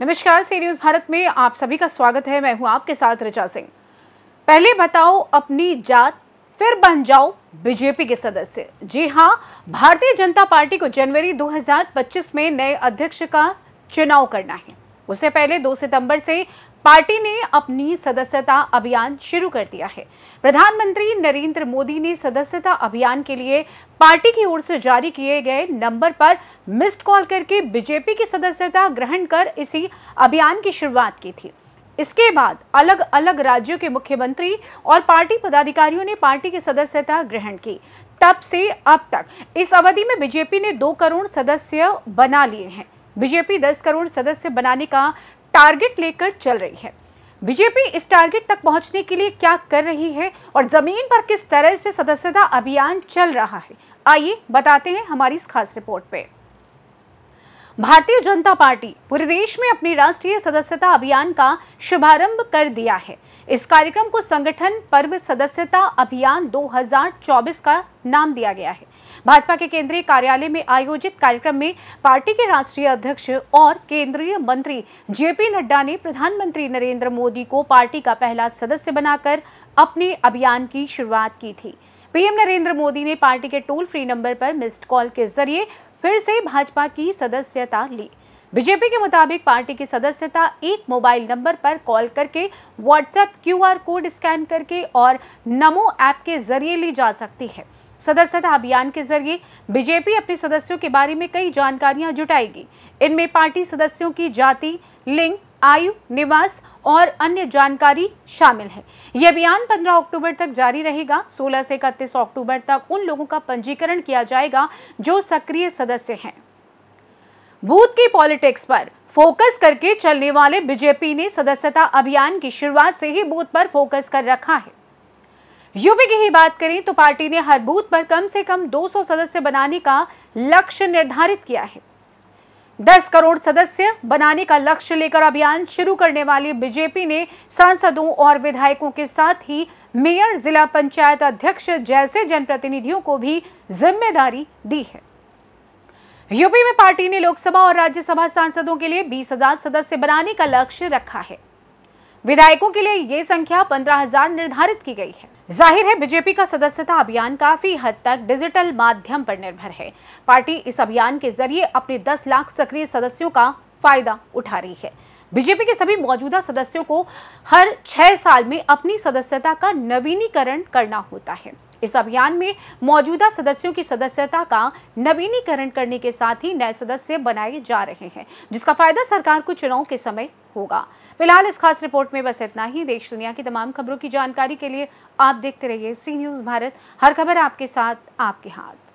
नमस्कार सी न्यूज भारत में आप सभी का स्वागत है मैं हूं आपके साथ रिचा सिंह पहले बताओ अपनी जात फिर बन जाओ बीजेपी के सदस्य जी हां भारतीय जनता पार्टी को जनवरी 2025 में नए अध्यक्ष का चुनाव करना है उससे पहले 2 सितंबर से पार्टी ने अपनी सदस्यता अभियान शुरू कर दिया है प्रधानमंत्री नरेंद्र मोदी ने सदस्यता अभियान के लिए पार्टी की ओर से जारी किए गए नंबर पर मिस्ड कॉल करके बीजेपी की सदस्यता ग्रहण कर इसी अभियान की शुरुआत की थी इसके बाद अलग अलग राज्यों के मुख्यमंत्री और पार्टी पदाधिकारियों ने पार्टी की सदस्यता ग्रहण की तब से अब तक इस अवधि में बीजेपी ने दो करोड़ सदस्य बना लिए हैं बीजेपी 10 करोड़ सदस्य बनाने का टारगेट लेकर चल रही है बीजेपी इस टारगेट तक पहुंचने के लिए क्या कर रही है और जमीन पर किस तरह से सदस्यता अभियान चल रहा है आइए बताते हैं हमारी इस खास रिपोर्ट पे भारतीय जनता पार्टी पूरे देश में अपनी राष्ट्रीय सदस्यता अभियान का शुभारंभ कर दिया है इस कार्यक्रम को संगठन पर्व सदस्यता अभियान 2024 का नाम दिया गया है भाजपा के केंद्रीय कार्यालय में आयोजित कार्यक्रम में पार्टी के राष्ट्रीय अध्यक्ष और केंद्रीय मंत्री जेपी नड्डा ने प्रधानमंत्री नरेंद्र मोदी को पार्टी का पहला सदस्य बनाकर अपने अभियान की शुरुआत की थी पीएम नरेंद्र मोदी ने पार्टी के टोल फ्री नंबर पर मिस्ड कॉल के जरिए फिर से भाजपा की सदस्यता ली बीजेपी के मुताबिक पार्टी की सदस्यता एक मोबाइल नंबर पर कॉल करके व्हाट्सएप क्यूआर कोड स्कैन करके और नमो ऐप के जरिए ली जा सकती है सदस्यता अभियान के जरिए बीजेपी अपने सदस्यों के बारे में कई जानकारियां जुटाएगी इनमें पार्टी सदस्यों की जाति लिंग आयु निवास और अन्य जानकारी शामिल है यह अभियान 15 अक्टूबर तक जारी रहेगा 16 से इकतीस अक्टूबर तक उन लोगों का पंजीकरण किया जाएगा जो सक्रिय सदस्य हैं बूथ की पॉलिटिक्स पर फोकस करके चलने वाले बीजेपी ने सदस्यता अभियान की शुरुआत से ही बूथ पर फोकस कर रखा है यूपी की ही बात करें तो पार्टी ने हर बूथ पर कम से कम 200 सदस्य बनाने का लक्ष्य निर्धारित किया है 10 करोड़ सदस्य बनाने का लक्ष्य लेकर अभियान शुरू करने वाली बीजेपी ने सांसदों और विधायकों के साथ ही मेयर जिला पंचायत अध्यक्ष जैसे जनप्रतिनिधियों को भी जिम्मेदारी दी है यूपी में पार्टी ने लोकसभा और राज्यसभा सांसदों के लिए बीस हजार सदस्य बनाने का लक्ष्य रखा है विधायकों के लिए ये संख्या पंद्रह हजार निर्धारित की गई है जाहिर है बीजेपी का सदस्यता अभियान काफी हद तक डिजिटल माध्यम पर निर्भर है पार्टी इस अभियान के जरिए अपने 10 लाख सक्रिय सदस्यों का फायदा उठा रही है बीजेपी के सभी मौजूदा सदस्यों को हर छह साल में अपनी सदस्यता का नवीनीकरण करना होता है इस अभियान में मौजूदा सदस्यों की सदस्यता का नवीनीकरण करने के साथ ही नए सदस्य बनाए जा रहे हैं जिसका फायदा सरकार को चुनाव के समय होगा फिलहाल इस खास रिपोर्ट में बस इतना ही देश दुनिया की तमाम खबरों की जानकारी के लिए आप देखते रहिए सी न्यूज़ भारत हर खबर आपके साथ आपके हाथ